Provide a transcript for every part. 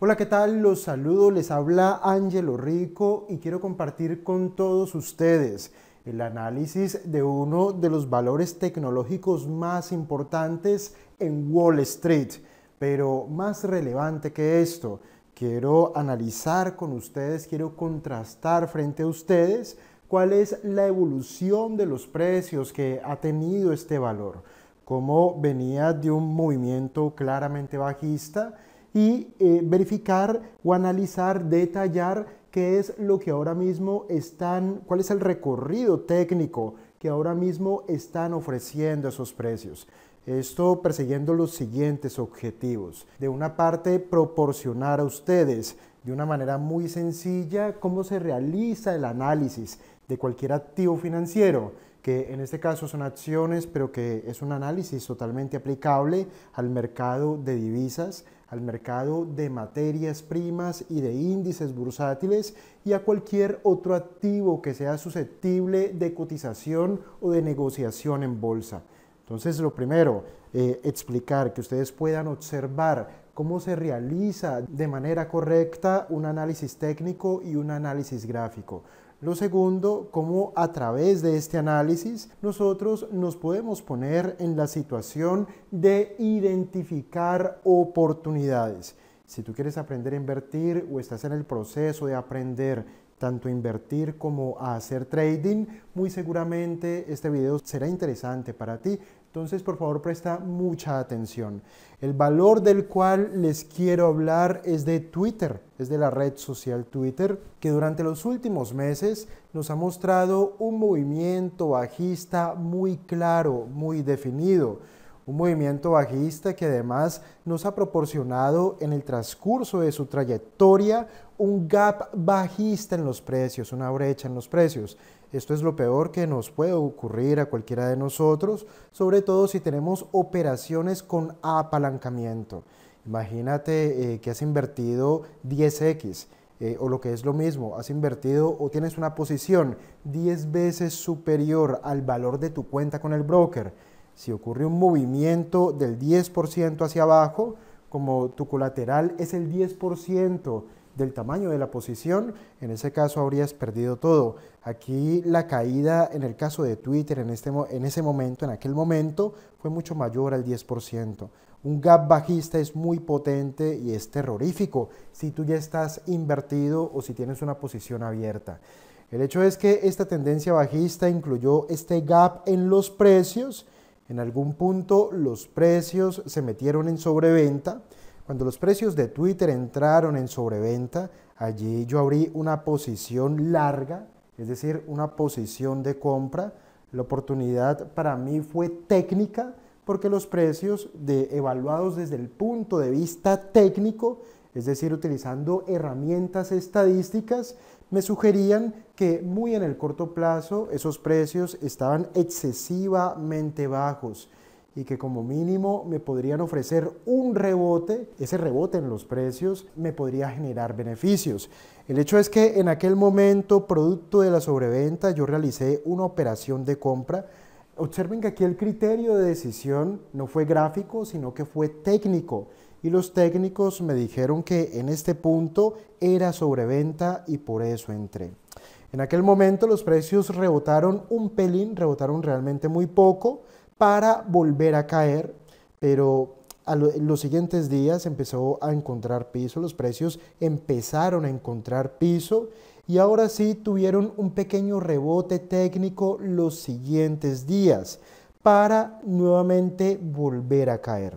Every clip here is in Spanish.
Hola, ¿qué tal? Los saludo, les habla Ángelo Rico y quiero compartir con todos ustedes el análisis de uno de los valores tecnológicos más importantes en Wall Street. Pero más relevante que esto, quiero analizar con ustedes, quiero contrastar frente a ustedes cuál es la evolución de los precios que ha tenido este valor, cómo venía de un movimiento claramente bajista, y eh, verificar o analizar, detallar qué es lo que ahora mismo están, cuál es el recorrido técnico que ahora mismo están ofreciendo esos precios. Esto persiguiendo los siguientes objetivos. De una parte, proporcionar a ustedes de una manera muy sencilla cómo se realiza el análisis de cualquier activo financiero que en este caso son acciones, pero que es un análisis totalmente aplicable al mercado de divisas, al mercado de materias primas y de índices bursátiles y a cualquier otro activo que sea susceptible de cotización o de negociación en bolsa. Entonces, lo primero, eh, explicar que ustedes puedan observar cómo se realiza de manera correcta un análisis técnico y un análisis gráfico. Lo segundo, cómo a través de este análisis nosotros nos podemos poner en la situación de identificar oportunidades. Si tú quieres aprender a invertir o estás en el proceso de aprender tanto a invertir como a hacer trading, muy seguramente este video será interesante para ti entonces, por favor, presta mucha atención. El valor del cual les quiero hablar es de Twitter, es de la red social Twitter, que durante los últimos meses nos ha mostrado un movimiento bajista muy claro, muy definido. Un movimiento bajista que además nos ha proporcionado en el transcurso de su trayectoria un gap bajista en los precios, una brecha en los precios. Esto es lo peor que nos puede ocurrir a cualquiera de nosotros, sobre todo si tenemos operaciones con apalancamiento. Imagínate eh, que has invertido 10x eh, o lo que es lo mismo, has invertido o tienes una posición 10 veces superior al valor de tu cuenta con el broker. Si ocurre un movimiento del 10% hacia abajo, como tu colateral es el 10% del tamaño de la posición, en ese caso habrías perdido todo. Aquí la caída en el caso de Twitter en, este, en ese momento, en aquel momento, fue mucho mayor al 10%. Un gap bajista es muy potente y es terrorífico si tú ya estás invertido o si tienes una posición abierta. El hecho es que esta tendencia bajista incluyó este gap en los precios. En algún punto los precios se metieron en sobreventa cuando los precios de Twitter entraron en sobreventa, allí yo abrí una posición larga, es decir, una posición de compra. La oportunidad para mí fue técnica porque los precios evaluados desde el punto de vista técnico, es decir, utilizando herramientas estadísticas, me sugerían que muy en el corto plazo esos precios estaban excesivamente bajos y que como mínimo me podrían ofrecer un rebote, ese rebote en los precios me podría generar beneficios. El hecho es que en aquel momento, producto de la sobreventa, yo realicé una operación de compra. Observen que aquí el criterio de decisión no fue gráfico, sino que fue técnico. Y los técnicos me dijeron que en este punto era sobreventa y por eso entré. En aquel momento los precios rebotaron un pelín, rebotaron realmente muy poco para volver a caer, pero a los siguientes días empezó a encontrar piso, los precios empezaron a encontrar piso y ahora sí tuvieron un pequeño rebote técnico los siguientes días para nuevamente volver a caer.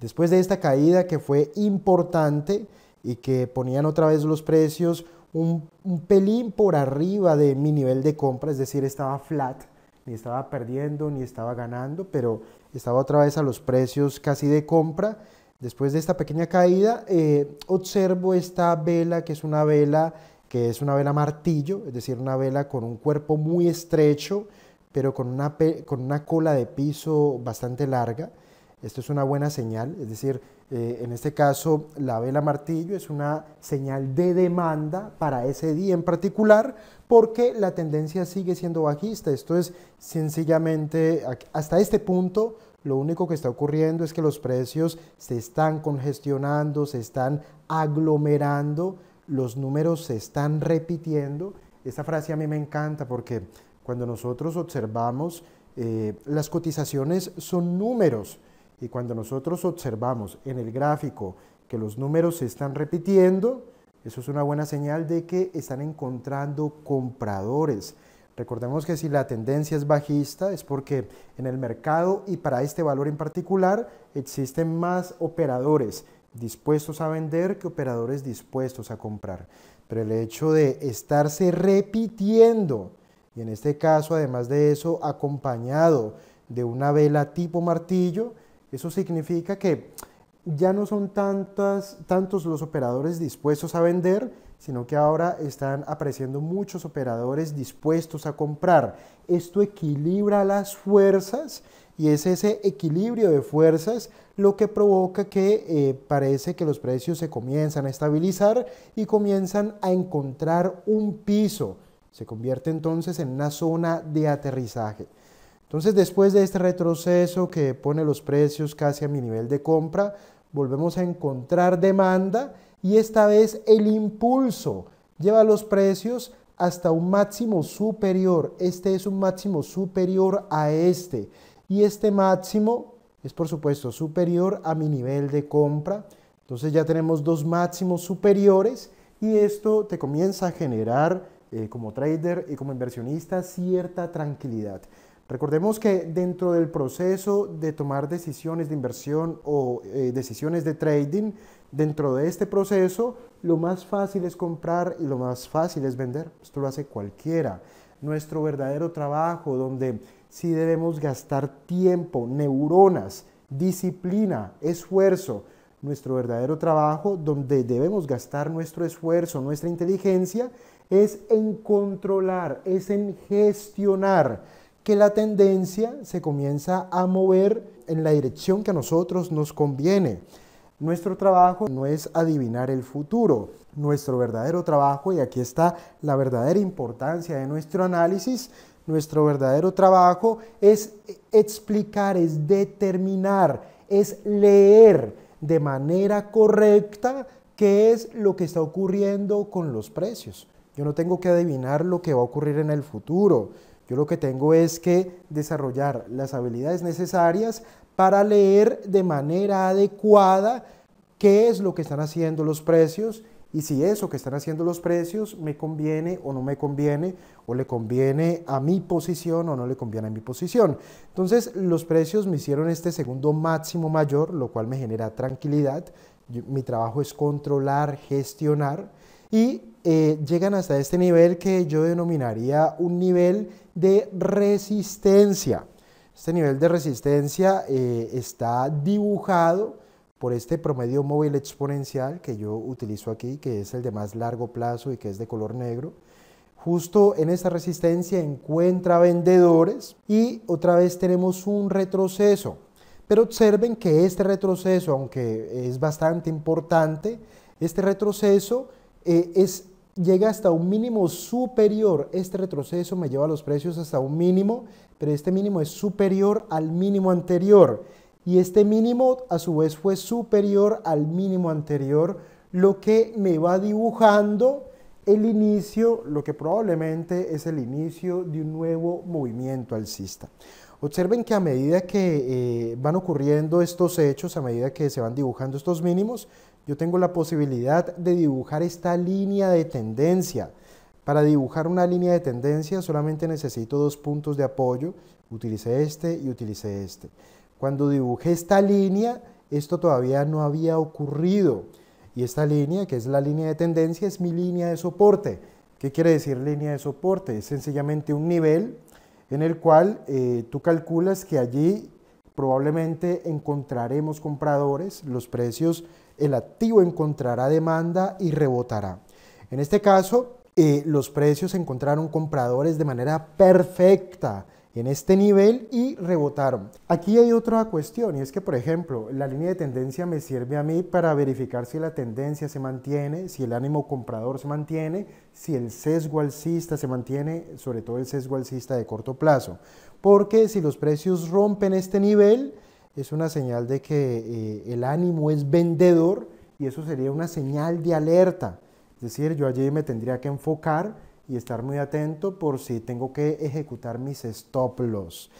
Después de esta caída que fue importante y que ponían otra vez los precios un pelín por arriba de mi nivel de compra, es decir, estaba flat, ni estaba perdiendo, ni estaba ganando, pero estaba otra vez a los precios casi de compra. Después de esta pequeña caída, eh, observo esta vela, que es una vela que es una vela martillo, es decir, una vela con un cuerpo muy estrecho, pero con una, con una cola de piso bastante larga. Esto es una buena señal, es decir, eh, en este caso, la vela martillo es una señal de demanda para ese día en particular porque la tendencia sigue siendo bajista. Esto es sencillamente, hasta este punto, lo único que está ocurriendo es que los precios se están congestionando, se están aglomerando, los números se están repitiendo. Esta frase a mí me encanta porque cuando nosotros observamos, eh, las cotizaciones son números. Y cuando nosotros observamos en el gráfico que los números se están repitiendo, eso es una buena señal de que están encontrando compradores. Recordemos que si la tendencia es bajista es porque en el mercado y para este valor en particular existen más operadores dispuestos a vender que operadores dispuestos a comprar. Pero el hecho de estarse repitiendo y en este caso además de eso acompañado de una vela tipo martillo eso significa que ya no son tantos los operadores dispuestos a vender, sino que ahora están apareciendo muchos operadores dispuestos a comprar. Esto equilibra las fuerzas y es ese equilibrio de fuerzas lo que provoca que eh, parece que los precios se comienzan a estabilizar y comienzan a encontrar un piso. Se convierte entonces en una zona de aterrizaje. Entonces, después de este retroceso que pone los precios casi a mi nivel de compra, volvemos a encontrar demanda y esta vez el impulso lleva los precios hasta un máximo superior. Este es un máximo superior a este. Y este máximo es, por supuesto, superior a mi nivel de compra. Entonces ya tenemos dos máximos superiores y esto te comienza a generar eh, como trader y como inversionista cierta tranquilidad. Recordemos que dentro del proceso de tomar decisiones de inversión o eh, decisiones de trading, dentro de este proceso, lo más fácil es comprar y lo más fácil es vender. Esto lo hace cualquiera. Nuestro verdadero trabajo, donde sí debemos gastar tiempo, neuronas, disciplina, esfuerzo. Nuestro verdadero trabajo, donde debemos gastar nuestro esfuerzo, nuestra inteligencia, es en controlar, es en gestionar que la tendencia se comienza a mover en la dirección que a nosotros nos conviene. Nuestro trabajo no es adivinar el futuro. Nuestro verdadero trabajo, y aquí está la verdadera importancia de nuestro análisis, nuestro verdadero trabajo es explicar, es determinar, es leer de manera correcta qué es lo que está ocurriendo con los precios. Yo no tengo que adivinar lo que va a ocurrir en el futuro yo lo que tengo es que desarrollar las habilidades necesarias para leer de manera adecuada qué es lo que están haciendo los precios y si eso que están haciendo los precios me conviene o no me conviene, o le conviene a mi posición o no le conviene a mi posición. Entonces los precios me hicieron este segundo máximo mayor, lo cual me genera tranquilidad. mi trabajo es controlar, gestionar y eh, llegan hasta este nivel que yo denominaría un nivel de resistencia. Este nivel de resistencia eh, está dibujado por este promedio móvil exponencial que yo utilizo aquí, que es el de más largo plazo y que es de color negro. Justo en esta resistencia encuentra vendedores y otra vez tenemos un retroceso. Pero observen que este retroceso, aunque es bastante importante, este retroceso eh, llega hasta un mínimo superior. Este retroceso me lleva a los precios hasta un mínimo, pero este mínimo es superior al mínimo anterior. Y este mínimo a su vez fue superior al mínimo anterior, lo que me va dibujando el inicio, lo que probablemente es el inicio de un nuevo movimiento alcista. Observen que a medida que eh, van ocurriendo estos hechos, a medida que se van dibujando estos mínimos, yo tengo la posibilidad de dibujar esta línea de tendencia. Para dibujar una línea de tendencia solamente necesito dos puntos de apoyo. Utilicé este y utilicé este. Cuando dibujé esta línea, esto todavía no había ocurrido. Y esta línea, que es la línea de tendencia, es mi línea de soporte. ¿Qué quiere decir línea de soporte? Es sencillamente un nivel en el cual eh, tú calculas que allí probablemente encontraremos compradores, los precios el activo encontrará demanda y rebotará. En este caso, eh, los precios encontraron compradores de manera perfecta en este nivel y rebotaron. Aquí hay otra cuestión y es que, por ejemplo, la línea de tendencia me sirve a mí para verificar si la tendencia se mantiene, si el ánimo comprador se mantiene, si el sesgo alcista se mantiene, sobre todo el sesgo alcista de corto plazo. Porque si los precios rompen este nivel, es una señal de que eh, el ánimo es vendedor y eso sería una señal de alerta. Es decir, yo allí me tendría que enfocar y estar muy atento por si tengo que ejecutar mis stop loss.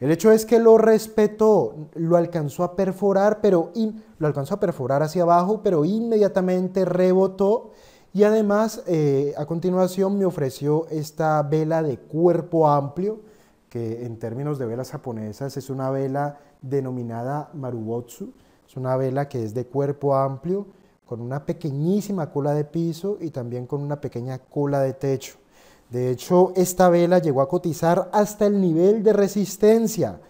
El hecho es que lo respetó, lo alcanzó a perforar, pero lo alcanzó a perforar hacia abajo, pero inmediatamente rebotó y además eh, a continuación me ofreció esta vela de cuerpo amplio, que en términos de velas japonesas es una vela denominada Marubotsu. Es una vela que es de cuerpo amplio, con una pequeñísima cola de piso y también con una pequeña cola de techo. De hecho, esta vela llegó a cotizar hasta el nivel de resistencia.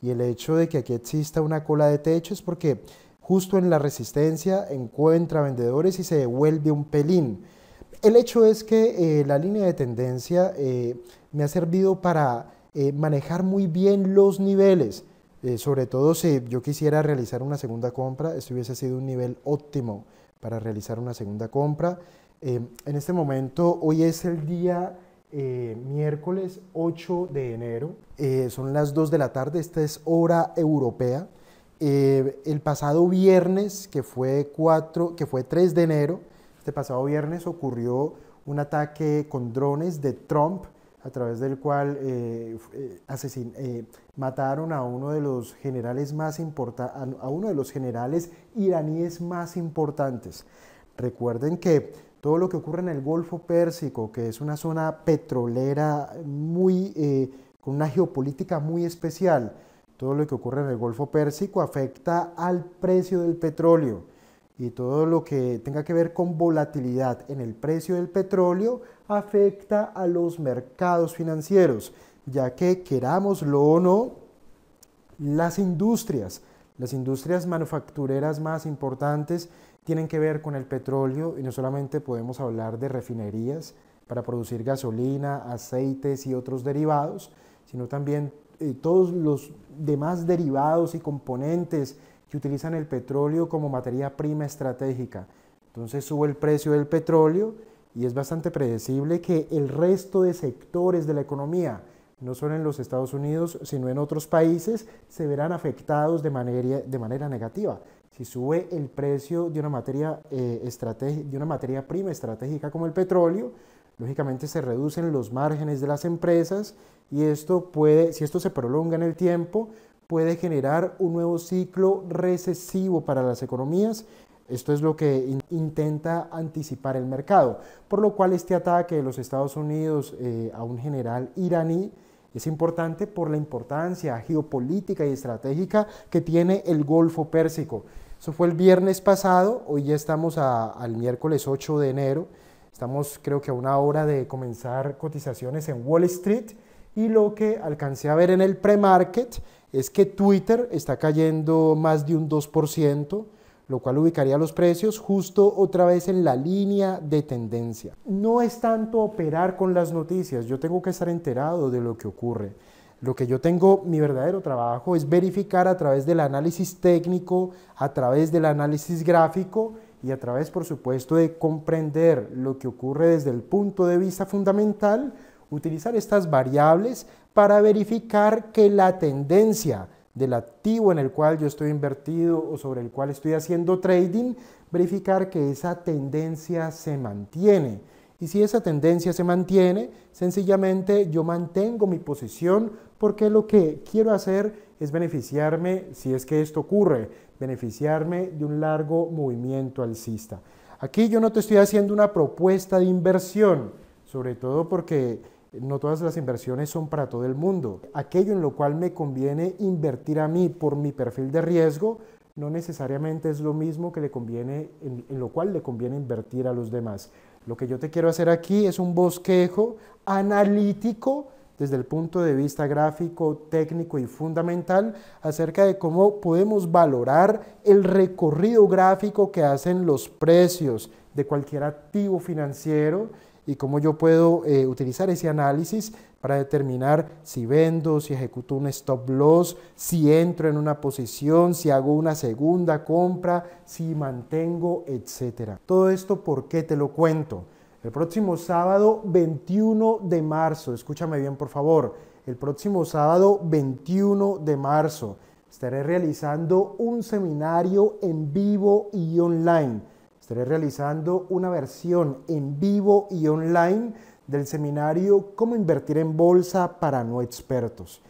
Y el hecho de que aquí exista una cola de techo es porque justo en la resistencia encuentra vendedores y se devuelve un pelín. El hecho es que eh, la línea de tendencia eh, me ha servido para eh, manejar muy bien los niveles. Eh, sobre todo si yo quisiera realizar una segunda compra, esto hubiese sido un nivel óptimo para realizar una segunda compra. Eh, en este momento, hoy es el día eh, miércoles 8 de enero, son las 2 de la tarde, esta es hora europea. el pasado viernes, que fue, 4, que fue 3 de enero, este pasado viernes ocurrió un ataque con drones de Trump a través del cual eh, eh, eh, mataron a uno de los generales más a uno de los generales iraníes más importantes. Recuerden que todo lo que ocurre en el Golfo Pérsico, que es una zona petrolera muy con una geopolítica muy especial, todo lo que ocurre en el Golfo Pérsico afecta al precio del petróleo y todo lo que tenga que ver con volatilidad en el precio del petróleo afecta a los mercados financieros, ya que querámoslo o no, las industrias, las industrias manufactureras más importantes tienen que ver con el petróleo y no solamente podemos hablar de refinerías para producir gasolina, aceites y otros derivados, sino también eh, todos los demás derivados y componentes que utilizan el petróleo como materia prima estratégica. Entonces sube el precio del petróleo y es bastante predecible que el resto de sectores de la economía, no solo en los Estados Unidos, sino en otros países, se verán afectados de manera, de manera negativa. Si sube el precio de una, materia, eh, de una materia prima estratégica como el petróleo, lógicamente se reducen los márgenes de las empresas y esto puede, si esto se prolonga en el tiempo, puede generar un nuevo ciclo recesivo para las economías esto es lo que intenta anticipar el mercado, por lo cual este ataque de los Estados Unidos eh, a un general iraní es importante por la importancia geopolítica y estratégica que tiene el Golfo Pérsico. Eso fue el viernes pasado, hoy ya estamos al miércoles 8 de enero, estamos creo que a una hora de comenzar cotizaciones en Wall Street y lo que alcancé a ver en el pre-market es que Twitter está cayendo más de un 2%, lo cual ubicaría los precios justo otra vez en la línea de tendencia. No es tanto operar con las noticias, yo tengo que estar enterado de lo que ocurre. Lo que yo tengo, mi verdadero trabajo, es verificar a través del análisis técnico, a través del análisis gráfico y a través, por supuesto, de comprender lo que ocurre desde el punto de vista fundamental, utilizar estas variables para verificar que la tendencia del activo en el cual yo estoy invertido o sobre el cual estoy haciendo trading, verificar que esa tendencia se mantiene. Y si esa tendencia se mantiene, sencillamente yo mantengo mi posición porque lo que quiero hacer es beneficiarme, si es que esto ocurre, beneficiarme de un largo movimiento alcista. Aquí yo no te estoy haciendo una propuesta de inversión, sobre todo porque no todas las inversiones son para todo el mundo. Aquello en lo cual me conviene invertir a mí por mi perfil de riesgo no necesariamente es lo mismo que le conviene, en, lo cual le conviene invertir a los demás. Lo que yo te quiero hacer aquí es un bosquejo analítico desde el punto de vista gráfico, técnico y fundamental acerca de cómo podemos valorar el recorrido gráfico que hacen los precios de cualquier activo financiero y cómo yo puedo eh, utilizar ese análisis para determinar si vendo, si ejecuto un stop loss, si entro en una posición, si hago una segunda compra, si mantengo, etc. Todo esto, ¿por qué te lo cuento? El próximo sábado 21 de marzo, escúchame bien por favor, el próximo sábado 21 de marzo estaré realizando un seminario en vivo y online Estaré realizando una versión en vivo y online del seminario Cómo invertir en bolsa para no expertos.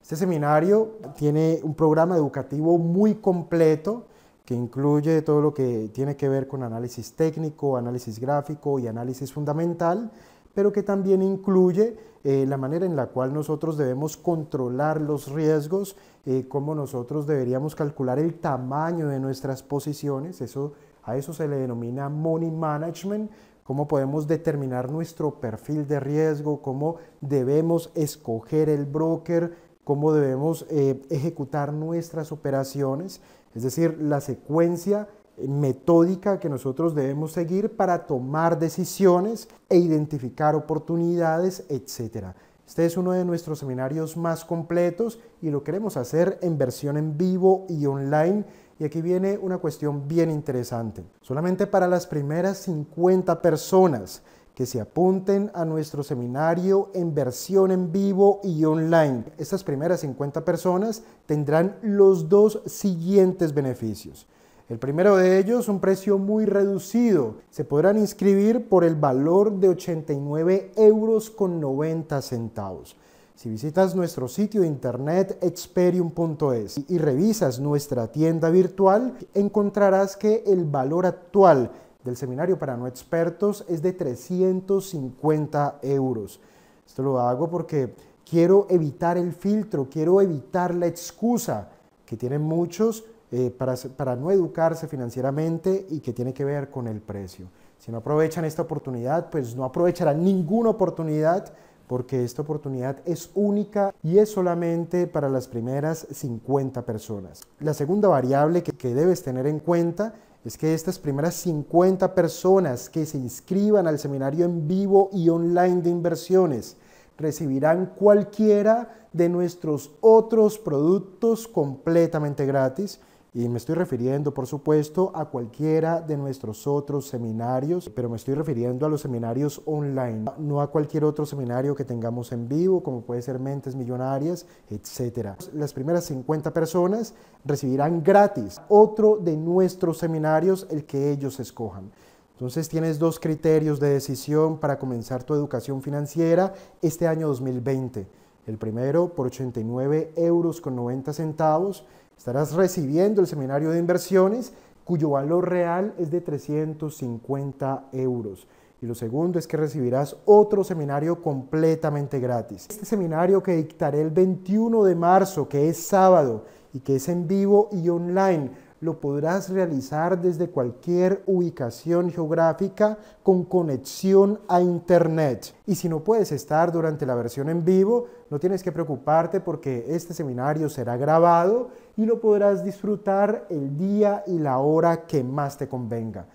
Este seminario tiene un programa educativo muy completo que incluye todo lo que tiene que ver con análisis técnico, análisis gráfico y análisis fundamental, pero que también incluye eh, la manera en la cual nosotros debemos controlar los riesgos, eh, cómo nosotros deberíamos calcular el tamaño de nuestras posiciones, eso a eso se le denomina money management, cómo podemos determinar nuestro perfil de riesgo, cómo debemos escoger el broker, cómo debemos eh, ejecutar nuestras operaciones, es decir, la secuencia eh, metódica que nosotros debemos seguir para tomar decisiones e identificar oportunidades, etc. Este es uno de nuestros seminarios más completos y lo queremos hacer en versión en vivo y online y aquí viene una cuestión bien interesante. Solamente para las primeras 50 personas que se apunten a nuestro seminario en versión en vivo y online. Estas primeras 50 personas tendrán los dos siguientes beneficios. El primero de ellos, un precio muy reducido. Se podrán inscribir por el valor de 89 euros con 90 centavos. Si visitas nuestro sitio internet experium.es y revisas nuestra tienda virtual, encontrarás que el valor actual del seminario para no expertos es de 350 euros. Esto lo hago porque quiero evitar el filtro, quiero evitar la excusa que tienen muchos eh, para, para no educarse financieramente y que tiene que ver con el precio. Si no aprovechan esta oportunidad, pues no aprovecharán ninguna oportunidad porque esta oportunidad es única y es solamente para las primeras 50 personas. La segunda variable que, debes tener en cuenta es que estas primeras 50 personas que se inscriban al seminario en vivo y online de inversiones recibirán cualquiera de nuestros otros productos completamente gratis y me estoy refiriendo, por supuesto, a cualquiera de nuestros otros seminarios, pero me estoy refiriendo a los seminarios online, no a cualquier otro seminario que tengamos en vivo, como puede ser Mentes Millonarias, etc. Las primeras 50 personas recibirán gratis otro de nuestros seminarios, el que ellos escojan. Entonces tienes dos criterios de decisión para comenzar tu educación financiera este año 2020. El primero por 89 euros con 90 centavos Estarás recibiendo el seminario de inversiones cuyo valor real es de 350 euros. Y lo segundo es que recibirás otro seminario completamente gratis. Este seminario que dictaré el 21 de marzo, que es sábado y que es en vivo y online, lo podrás realizar desde cualquier ubicación geográfica con conexión a Internet. Y si no puedes estar durante la versión en vivo, no tienes que preocuparte porque este seminario será grabado y lo podrás disfrutar el día y la hora que más te convenga.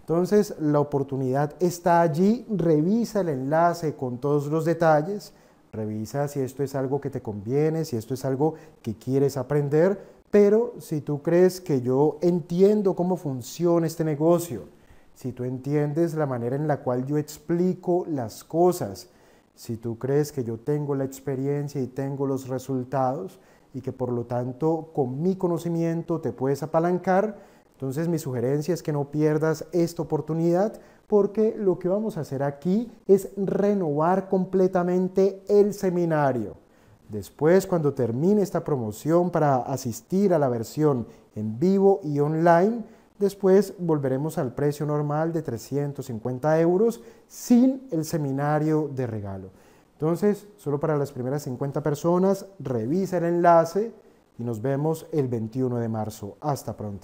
Entonces la oportunidad está allí, revisa el enlace con todos los detalles, revisa si esto es algo que te conviene, si esto es algo que quieres aprender, pero si tú crees que yo entiendo cómo funciona este negocio, si tú entiendes la manera en la cual yo explico las cosas, si tú crees que yo tengo la experiencia y tengo los resultados, y que por lo tanto con mi conocimiento te puedes apalancar. Entonces mi sugerencia es que no pierdas esta oportunidad porque lo que vamos a hacer aquí es renovar completamente el seminario. Después, cuando termine esta promoción para asistir a la versión en vivo y online, después volveremos al precio normal de 350 euros sin el seminario de regalo. Entonces, solo para las primeras 50 personas, revisa el enlace y nos vemos el 21 de marzo. Hasta pronto.